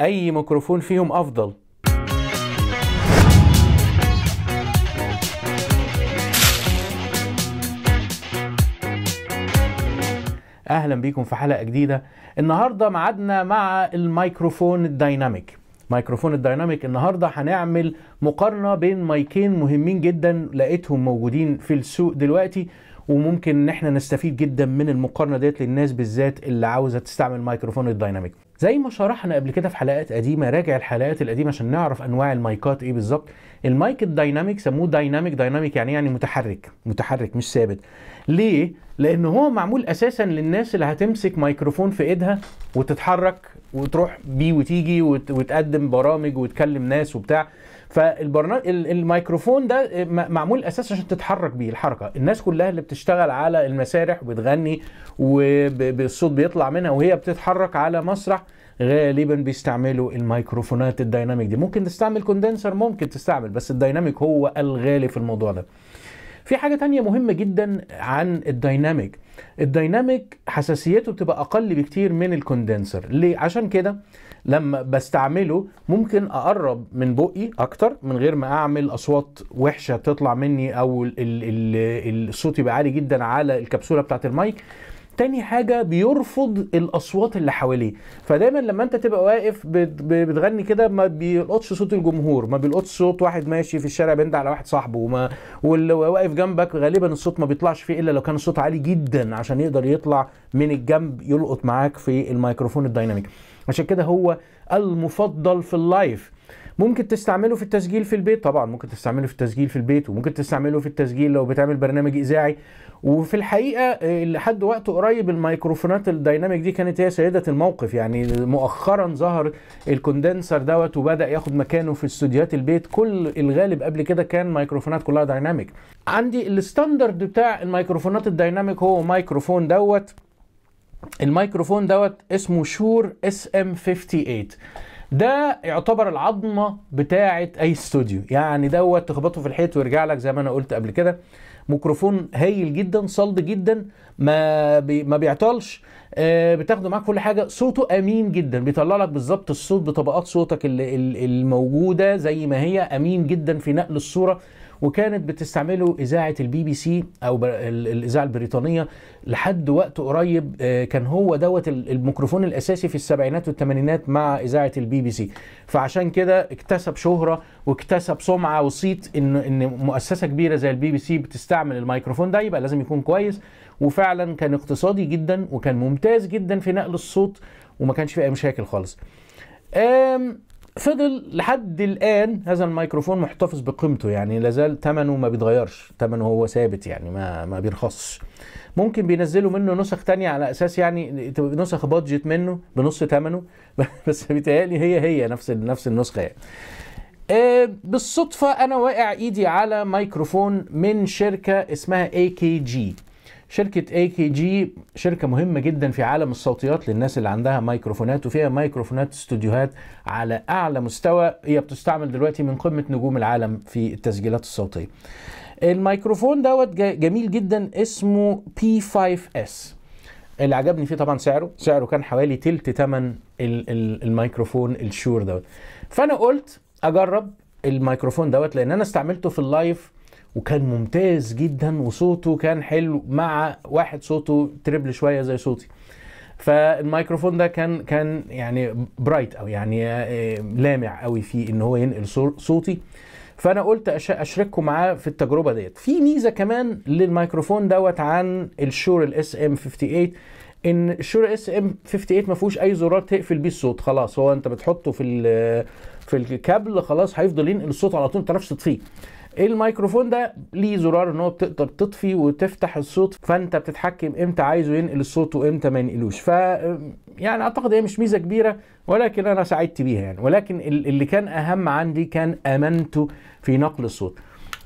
أي ميكروفون فيهم أفضل اهلا بيكم في حلقه جديده النهارده معدنا مع الميكروفون الدايناميك مايكروفون الدايناميك النهارده هنعمل مقارنه بين مايكين مهمين جدا لقيتهم موجودين في السوق دلوقتي وممكن ان احنا نستفيد جدا من المقارنه ديت للناس بالذات اللي عاوزه تستعمل مايكروفون الدايناميك زي ما شرحنا قبل كده في حلقات قديمه راجع الحلقات القديمه عشان نعرف انواع المايكات ايه بالظبط المايك الدايناميك سموه دايناميك دايناميك يعني يعني متحرك متحرك مش ثابت ليه لان هو معمول اساسا للناس اللي هتمسك ميكروفون في ايدها وتتحرك وتروح بيه وتيجي وتقدم برامج وتكلم ناس وبتاع فالبرنامج الميكروفون ده معمول اساسا عشان تتحرك بيه الحركه الناس كلها اللي بتشتغل على المسارح وبتغني وبالصوت بيطلع منها وهي بتتحرك على مسرح غالبا بيستعملوا الميكروفونات الديناميك دي ممكن تستعمل كوندنسر ممكن تستعمل بس الديناميك هو الغالي في الموضوع ده في حاجه تانية مهمه جدا عن الدايناميك الدايناميك حساسيته بتبقى اقل بكتير من الكوندنسر ليه عشان كده لما بستعمله ممكن اقرب من بقي اكتر من غير ما اعمل اصوات وحشه تطلع مني او الصوت يبقى عالي جدا على الكبسوله بتاعه المايك تاني حاجه بيرفض الاصوات اللي حواليه فدايما لما انت تبقى واقف بتغني كده ما بيلقطش صوت الجمهور ما بيلقطش صوت واحد ماشي في الشارع بند على واحد صاحبه وما واللي واقف جنبك غالبا الصوت ما بيطلعش فيه الا لو كان الصوت عالي جدا عشان يقدر يطلع من الجنب يلقط معاك في الميكروفون الدايناميك عشان كده هو المفضل في اللايف ممكن تستعمله في التسجيل في البيت طبعا ممكن تستعمله في التسجيل في البيت وممكن تستعمله في التسجيل لو بتعمل برنامج اذاعي وفي الحقيقه آه، لحد وقت قريب الميكروفونات الدايناميك دي كانت هي سيده الموقف يعني مؤخرا ظهر الكوندنسر دوت وبدا ياخد مكانه في استوديوهات البيت كل الغالب قبل كده كان ميكروفونات كلها دايناميك عندي الستاندرد بتاع الميكروفونات الدايناميك هو مايكروفون دوت الميكروفون دوت اسمه شور اس ام 58 ده يعتبر العظمه بتاعه اي استوديو يعني دوت تخبطه في الحيط ويرجع لك زي ما انا قلت قبل كده ميكروفون هايل جدا صلد جدا ما بي ما بيعطلش آه بتاخده معاك كل حاجه صوته امين جدا بيطلع لك بالظبط الصوت بطبقات صوتك الموجوده زي ما هي امين جدا في نقل الصوره وكانت بتستعمله اذاعه البي بي سي او الاذاعه البريطانيه لحد وقت قريب آه، كان هو دوت الميكروفون الاساسي في السبعينات والثمانينات مع اذاعه البي بي سي فعشان كده اكتسب شهره واكتسب سمعه وصيت ان ان مؤسسه كبيره زي البي بي سي بتستعمل من الميكروفون ده يبقى لازم يكون كويس وفعلا كان اقتصادي جدا وكان ممتاز جدا في نقل الصوت وما كانش فيه اي مشاكل خالص فضل لحد الان هذا الميكروفون محتفظ بقيمته يعني لازال ثمنه ما بيتغيرش ثمنه هو ثابت يعني ما ما بيرخصش ممكن بينزلوا منه نسخ تانية على اساس يعني نسخ بادجت منه بنص ثمنه بس بيتهيألي هي هي نفس نفس النسخه يعني آه، بالصدفة أنا واقع إيدي على ميكروفون من شركة اسمها اي كي جي شركة اي كي جي شركة مهمة جدا في عالم الصوتيات للناس اللي عندها ميكروفونات وفيها ميكروفونات استوديوهات على أعلى مستوى هي بتستعمل دلوقتي من قمة نجوم العالم في التسجيلات الصوتية الميكروفون دوت جميل جدا اسمه بي 5 اس اللي عجبني فيه طبعا سعره سعره كان حوالي تلت تمن الميكروفون الشور دوت فانا قلت اجرب الميكروفون دوت لان انا استعملته في اللايف وكان ممتاز جدا وصوته كان حلو مع واحد صوته تريبل شويه زي صوتي فالميكروفون ده كان كان يعني برايت او يعني آه، آه، لامع قوي في ان هو ينقل صوتي فانا قلت اشرككم معاه في التجربه ديت في ميزه كمان للميكروفون دوت عن الشور الاس ام 58 ان الشور اس ام 58 ما فيهوش اي زرار تقفل بيه الصوت خلاص هو انت بتحطه في في الكابل خلاص هيفضل ينقل الصوت على طول ما تعرفش تطفيه الميكروفون ده ليه زرار ان هو بتقدر تطفي وتفتح الصوت فانت بتتحكم امتى عايزه ينقل الصوت وامتى ما ينقلوش ف يعني اعتقد هي مش ميزه كبيره ولكن انا سعدت بيها يعني ولكن اللي كان اهم عندي كان امانته في نقل الصوت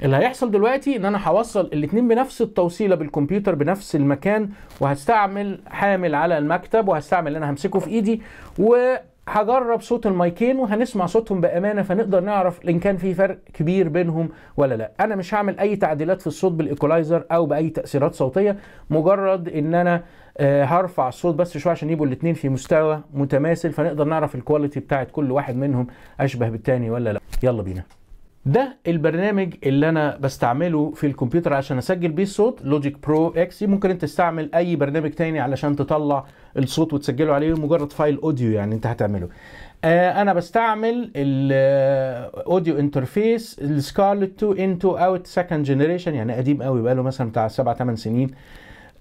اللي هيحصل دلوقتي ان انا هوصل الاثنين بنفس التوصيله بالكمبيوتر بنفس المكان وهستعمل حامل على المكتب وهستعمل اللي انا همسكه في ايدي و هجرب صوت المايكين وهنسمع صوتهم بامانه فنقدر نعرف ان كان في فرق كبير بينهم ولا لا انا مش هعمل اي تعديلات في الصوت بالايكولايزر او باي تاثيرات صوتيه مجرد ان انا آه، هرفع الصوت بس شويه عشان يبقوا الاثنين في مستوى متماثل فنقدر نعرف الكواليتي بتاعت كل واحد منهم اشبه بالتاني ولا لا يلا بينا ده البرنامج اللي انا بستعمله في الكمبيوتر عشان اسجل بيه الصوت لوجيك برو اكس ممكن انت تستعمل اي برنامج تاني علشان تطلع الصوت وتسجله عليه مجرد فايل اوديو يعني انت هتعمله آه انا بستعمل الاوديو انترفيس السكارلت 2 ان 2 اوت سكند جنريشن يعني قديم قوي بقاله مثلا بتاع 7 8 سنين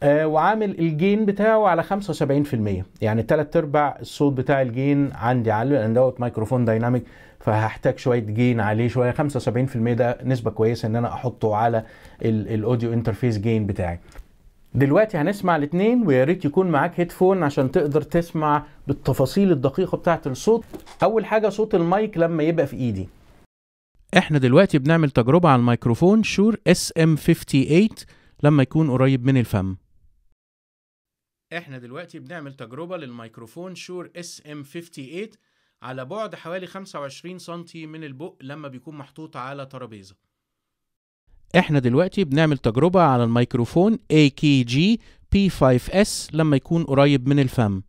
آه، وعامل الجين بتاعه على 75% يعني ثلاث ارباع الصوت بتاع الجين عندي عالي لان دوت مايكروفون دايناميك فهحتاج شويه جين عليه شويه 75% ده نسبه كويسه ان انا احطه على الاوديو انترفيس جين بتاعي دلوقتي هنسمع الاثنين ويا ريت يكون معاك هيدفون عشان تقدر تسمع بالتفاصيل الدقيقه بتاعه الصوت اول حاجه صوت المايك لما يبقى في ايدي احنا دلوقتي بنعمل تجربه على الميكروفون شور اس ام 58 لما يكون قريب من الفم احنا دلوقتي بنعمل تجربة للميكروفون شور اس ام 58 على بعد حوالي 25 سنتي من البق لما بيكون محطوط على ترابيزة احنا دلوقتي بنعمل تجربة على الميكروفون AKG P5S لما يكون قريب من الفم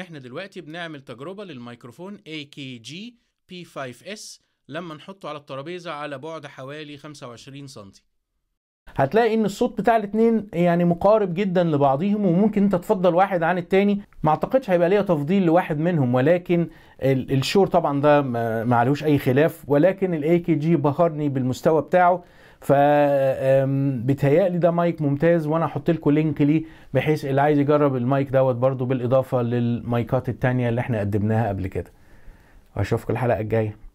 احنا دلوقتي بنعمل تجربة للميكروفون AKG P5S لما نحطه على الترابيزة على بعد حوالي 25 سنتي هتلاقي ان الصوت بتاع الاتنين يعني مقارب جدا لبعضهم وممكن انت تفضل واحد عن الثاني ما اعتقدش هيبقى ليا تفضيل لواحد منهم ولكن الشور طبعا ده ما عليهوش اي خلاف ولكن الاي كي جي بهرني بالمستوى بتاعه ف بيتهيألي ده مايك ممتاز وانا هحط لكم لينك ليه بحيث اللي عايز يجرب المايك دوت برضو بالاضافه للمايكات التانيه اللي احنا قدمناها قبل كده واشوفكم الحلقه الجايه